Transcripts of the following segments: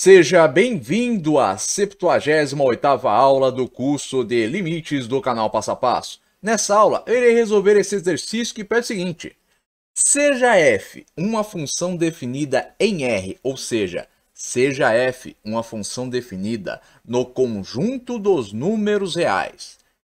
Seja bem-vindo à 78ª aula do curso de Limites do canal Passo a Passo. Nessa aula, eu irei resolver esse exercício que pede o seguinte. Seja f uma função definida em R, ou seja, seja f uma função definida no conjunto dos números reais,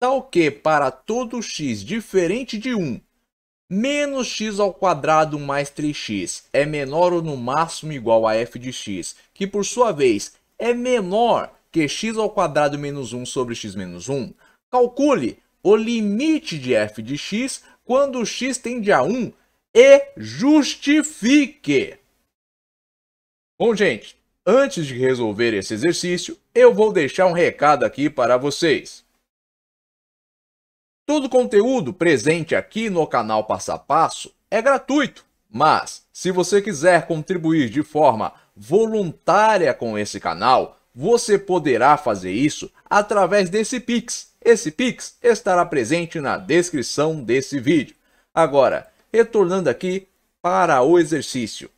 tal que para todo x diferente de 1 menos x ao quadrado mais 3x é menor ou no máximo igual a f de x, que por sua vez é menor que x ao quadrado menos 1 sobre x menos 1, calcule o limite de f de x quando x tende a 1 e justifique. Bom, gente, antes de resolver esse exercício, eu vou deixar um recado aqui para vocês. Todo conteúdo presente aqui no canal Passo a Passo é gratuito, mas se você quiser contribuir de forma voluntária com esse canal, você poderá fazer isso através desse Pix. Esse Pix estará presente na descrição desse vídeo. Agora, retornando aqui para o exercício.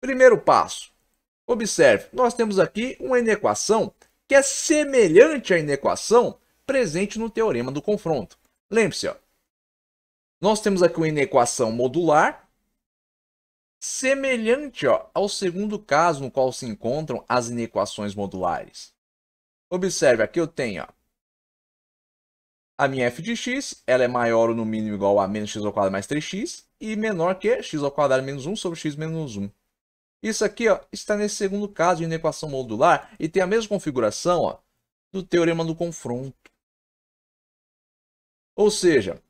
Primeiro passo. Observe, nós temos aqui uma inequação que é semelhante à inequação presente no teorema do confronto. Lembre-se, nós temos aqui uma inequação modular semelhante ó, ao segundo caso no qual se encontram as inequações modulares. Observe, aqui eu tenho ó, a minha f de x, ela é maior ou no mínimo igual a menos x ao quadrado mais 3x e menor que x ao quadrado menos 1 sobre x menos 1. Isso aqui ó, está nesse segundo caso de inequação modular e tem a mesma configuração ó, do teorema do confronto. Ou seja,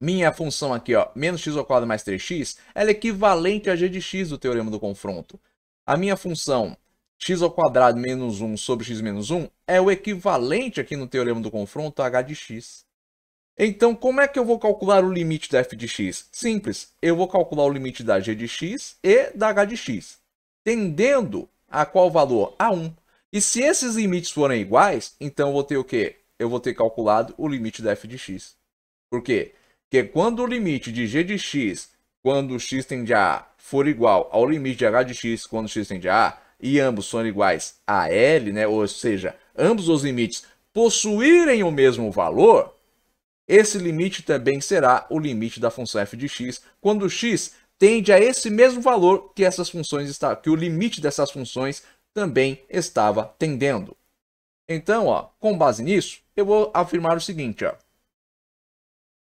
minha função aqui, ó, menos x ao quadrado mais 3x, ela é equivalente a g de x do teorema do confronto. A minha função x ao quadrado menos 1 sobre x menos 1 é o equivalente aqui no teorema do confronto a h de x. Então, como é que eu vou calcular o limite da f de x? Simples, eu vou calcular o limite da g de x e da h de x, tendendo a qual valor? A 1. E se esses limites forem iguais, então eu vou ter o quê? eu vou ter calculado o limite da f de x. Por quê? Porque quando o limite de g de x, quando x tende a a, for igual ao limite de h de x, quando x tende a a, e ambos são iguais a L, né? ou seja, ambos os limites possuírem o mesmo valor, esse limite também será o limite da função f de x, quando x tende a esse mesmo valor que essas funções está, que o limite dessas funções também estava tendendo. Então, ó, com base nisso, eu vou afirmar o seguinte, ó.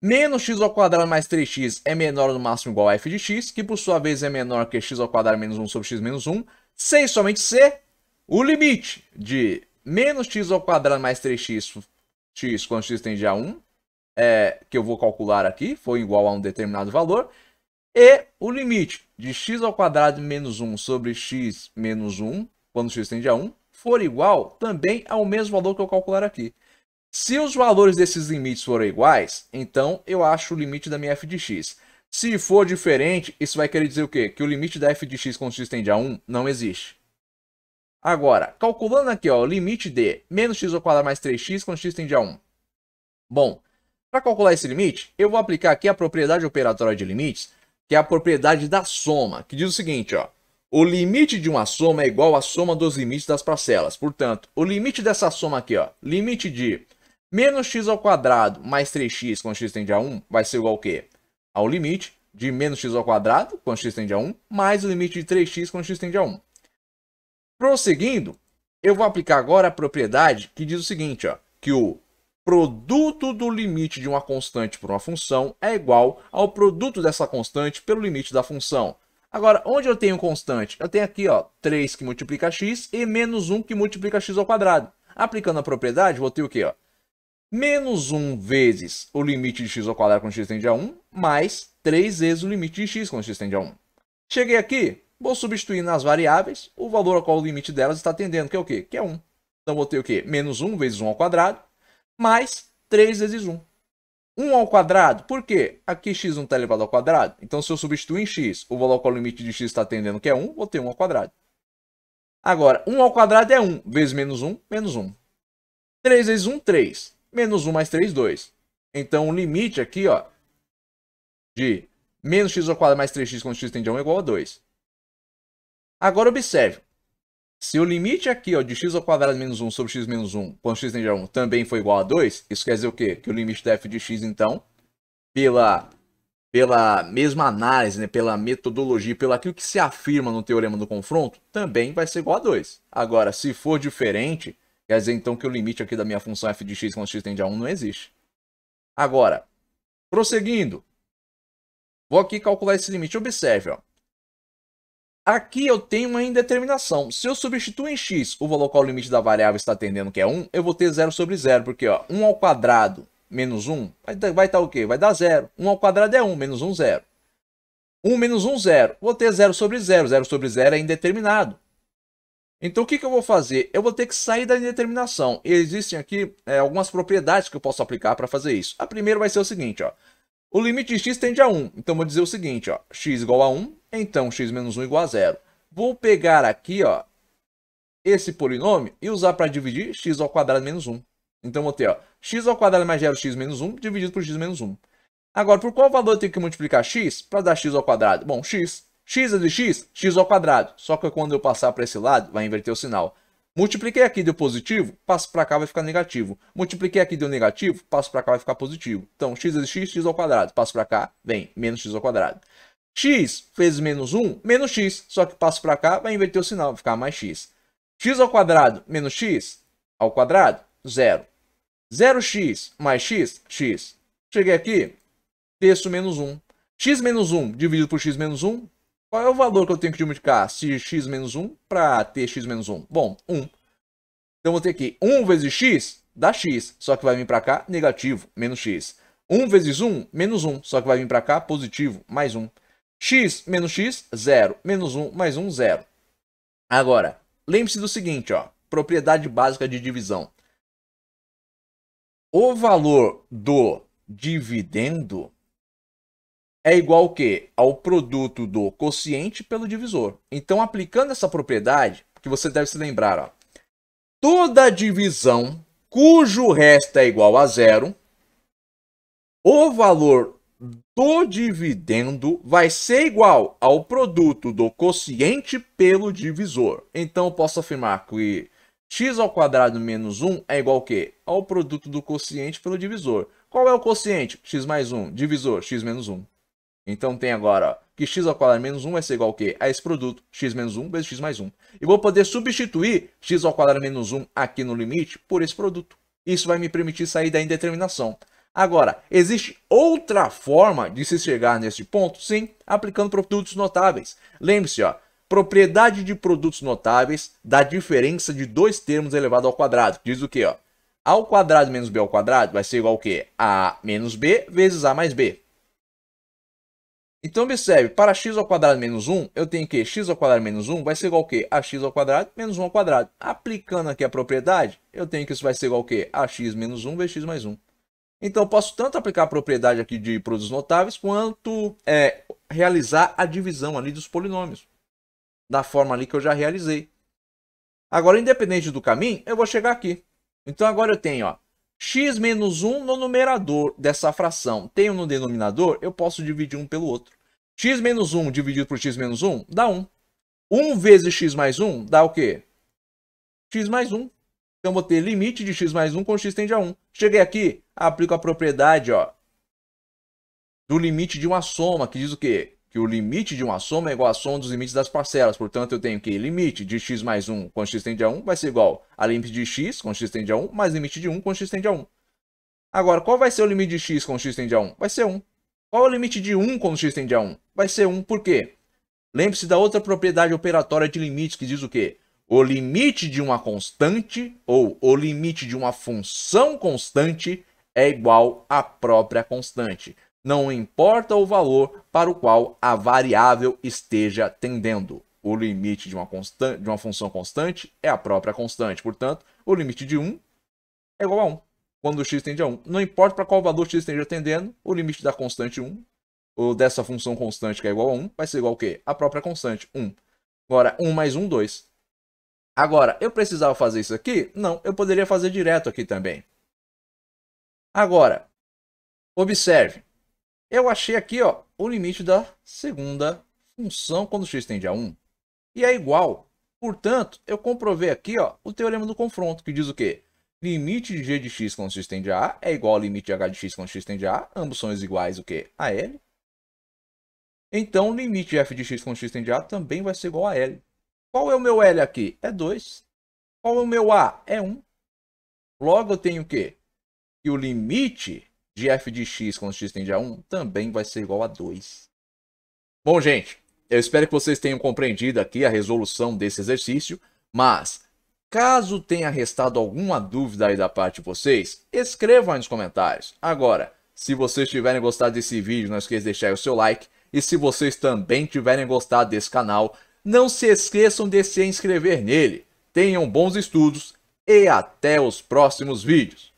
Menos x ao quadrado mais 3x é menor no máximo igual a f de x, que por sua vez é menor que x ao quadrado menos 1 sobre x menos 1, sem somente ser o limite de menos x ao quadrado mais 3x, x quando x tende a 1, é, que eu vou calcular aqui, foi igual a um determinado valor, e o limite de x ao quadrado menos 1 sobre x menos 1, quando x tende a 1, for igual também ao é mesmo valor que eu calcular aqui. Se os valores desses limites forem iguais, então eu acho o limite da minha f de x. Se for diferente, isso vai querer dizer o quê? Que o limite da f de x quando x tende a 1 não existe. Agora, calculando aqui ó, o limite de menos x ao quadrado mais 3x quando x tende a 1. Bom, para calcular esse limite, eu vou aplicar aqui a propriedade operatória de limites, que é a propriedade da soma, que diz o seguinte, ó. O limite de uma soma é igual à soma dos limites das parcelas. Portanto, o limite dessa soma aqui, ó, limite de menos x ao quadrado mais 3x quando x tende a 1, vai ser igual ao quê? Ao limite de menos x ao quadrado quando x tende a 1, mais o limite de 3x quando x tende a 1. Prosseguindo, eu vou aplicar agora a propriedade que diz o seguinte, ó, que o produto do limite de uma constante por uma função é igual ao produto dessa constante pelo limite da função. Agora, onde eu tenho constante? Eu tenho aqui, ó, 3 que multiplica x e menos 1 que multiplica x ao quadrado. Aplicando a propriedade, vou ter o quê, ó? Menos 1 vezes o limite de x ao quadrado quando x tende a 1, mais 3 vezes o limite de x quando x tende a 1. Cheguei aqui, vou substituir nas variáveis o valor ao qual o limite delas está tendendo, que é o quê? Que é 1. Então, vou ter o quê? Menos 1 vezes 1 ao quadrado, mais 3 vezes 1. 1 ao quadrado. Por quê? Aqui x não está elevado ao quadrado. Então, se eu substituir em x o valor qual o limite de x está tendendo, que é 1, vou ter 1 ao quadrado. Agora, 1 ao quadrado é 1, vezes menos 1, menos 1. 3 vezes 1, 3. Menos 1 mais 3, 2. Então, o limite aqui ó, de menos x ao quadrado mais 3x quando x tende a 1 é igual a 2. Agora, observe. Se o limite aqui ó, de x ao quadrado menos 1 sobre x menos 1, quando x tende a 1, também foi igual a 2, isso quer dizer o quê? Que o limite da f de x, então, pela, pela mesma análise, né, pela metodologia, pelo aquilo que se afirma no teorema do confronto, também vai ser igual a 2. Agora, se for diferente, quer dizer então que o limite aqui da minha função f de x quando x tende a 1 não existe. Agora, prosseguindo, vou aqui calcular esse limite. Observe, ó. Aqui eu tenho uma indeterminação. Se eu substituo em x o valor qual o limite da variável está tendendo, que é 1, eu vou ter 0 sobre 0, porque ó, 1 ao quadrado menos 1 vai estar vai tá o quê? Vai dar 0. 1 ao quadrado é 1, menos 1, 0. 1 menos 1, 0. Vou ter 0 sobre 0. 0 sobre 0 é indeterminado. Então o que, que eu vou fazer? Eu vou ter que sair da indeterminação. E existem aqui é, algumas propriedades que eu posso aplicar para fazer isso. A primeira vai ser o seguinte, ó. O limite de x tende a 1. Então eu vou dizer o seguinte, ó. x igual a 1, então, x menos 1 igual a zero. Vou pegar aqui ó, esse polinômio e usar para dividir x ao quadrado menos 1. Então, vou ter ó, x ao quadrado mais 0 x menos 1 dividido por x menos 1. Agora, por qual valor eu tenho que multiplicar x para dar x ao quadrado? Bom, x. x é de x, x ao quadrado. Só que quando eu passar para esse lado, vai inverter o sinal. Multipliquei aqui deu positivo, passo para cá vai ficar negativo. Multipliquei aqui deu negativo, passo para cá vai ficar positivo. Então, x é de x, x ao quadrado. Passo para cá, vem menos x ao quadrado x vezes menos 1, menos x. Só que passo para cá, vai inverter o sinal, vai ficar mais x. x ao quadrado menos x ao quadrado, zero. 0x mais x, x. Cheguei aqui, terço menos 1. x menos 1 dividido por x menos 1. Qual é o valor que eu tenho que multiplicar se x menos 1 para ter x menos 1? Bom, 1. Então, vou ter aqui 1 vezes x dá x, só que vai vir para cá negativo, menos x. 1 vezes 1, menos 1, só que vai vir para cá positivo, mais 1 x menos x, 0. Menos 1 mais 1, 0. Agora, lembre-se do seguinte, ó, propriedade básica de divisão. O valor do dividendo é igual ao quê? Ao produto do quociente pelo divisor. Então, aplicando essa propriedade, que você deve se lembrar, ó, toda divisão cujo resto é igual a zero, o valor do dividendo vai ser igual ao produto do quociente pelo divisor. Então, eu posso afirmar que x ao quadrado menos 1 é igual ao quê? Ao produto do quociente pelo divisor. Qual é o quociente? x mais 1, divisor, x menos 1. Então tem agora que x ao quadrado menos 1 vai ser igual ao quê? A esse produto, x menos 1 vezes x mais 1. E vou poder substituir x ao quadrado menos 1 aqui no limite por esse produto. Isso vai me permitir sair da indeterminação. Agora, existe outra forma de se chegar neste ponto? Sim, aplicando produtos notáveis. Lembre-se, ó, propriedade de produtos notáveis da diferença de dois termos elevado ao quadrado. Diz o quê, ó? A ao quadrado menos b ao quadrado vai ser igual ao quê? A menos b vezes a mais b. Então observe, para x ao quadrado menos 1, eu tenho que x ao quadrado menos 1 vai ser igual ao quê? A x ao quadrado menos 1 ao quadrado. Aplicando aqui a propriedade, eu tenho que isso vai ser igual ao quê? A x menos 1 vezes x mais 1. Então eu posso tanto aplicar a propriedade aqui de produtos notáveis quanto é, realizar a divisão ali dos polinômios. Da forma ali que eu já realizei. Agora, independente do caminho, eu vou chegar aqui. Então agora eu tenho x menos 1 no numerador dessa fração. Tenho no denominador, eu posso dividir um pelo outro. x menos 1 dividido por x menos 1 dá 1. 1 vezes x mais 1 dá o quê? x mais 1. Então, eu vou ter limite de x mais 1 com x tende a 1. Cheguei aqui, aplico a propriedade ó, do limite de uma soma, que diz o quê? Que o limite de uma soma é igual à soma dos limites das parcelas. Portanto, eu tenho que limite de x mais 1 com x tende a 1 vai ser igual a limite de x com x tende a 1 mais limite de 1 com x tende a 1. Agora, qual vai ser o limite de x com x tende a 1? Vai ser 1. Qual é o limite de 1 com x tende a 1? Vai ser 1. Por quê? Lembre-se da outra propriedade operatória de limites que diz o quê? o limite de uma constante ou o limite de uma função constante é igual à própria constante. Não importa o valor para o qual a variável esteja tendendo. O limite de uma, constante, de uma função constante é a própria constante. Portanto, o limite de 1 é igual a 1, quando x tende a 1. Não importa para qual valor x esteja tendendo, o limite da constante 1, ou dessa função constante que é igual a 1, vai ser igual a quê? A própria constante, 1. Agora, 1 mais 1, 2. Agora, eu precisava fazer isso aqui? Não, eu poderia fazer direto aqui também. Agora, observe. Eu achei aqui ó, o limite da segunda função quando x tende a 1. E é igual. Portanto, eu comprovei aqui ó, o teorema do confronto, que diz o quê? Limite de g de x quando x tende a a é igual ao limite de h de x quando x tende a a. Ambos são iguais o quê? a l. Então, o limite de f de x quando x tende a também vai ser igual a L. Qual é o meu L aqui? É 2. Qual é o meu A? É 1. Logo, eu tenho o quê? Que o limite de f de x quando x tende a 1 também vai ser igual a 2. Bom, gente, eu espero que vocês tenham compreendido aqui a resolução desse exercício, mas caso tenha restado alguma dúvida aí da parte de vocês, escrevam aí nos comentários. Agora, se vocês tiverem gostado desse vídeo, não esqueça de deixar o seu like, e se vocês também tiverem gostado desse canal, não se esqueçam de se inscrever nele. Tenham bons estudos e até os próximos vídeos.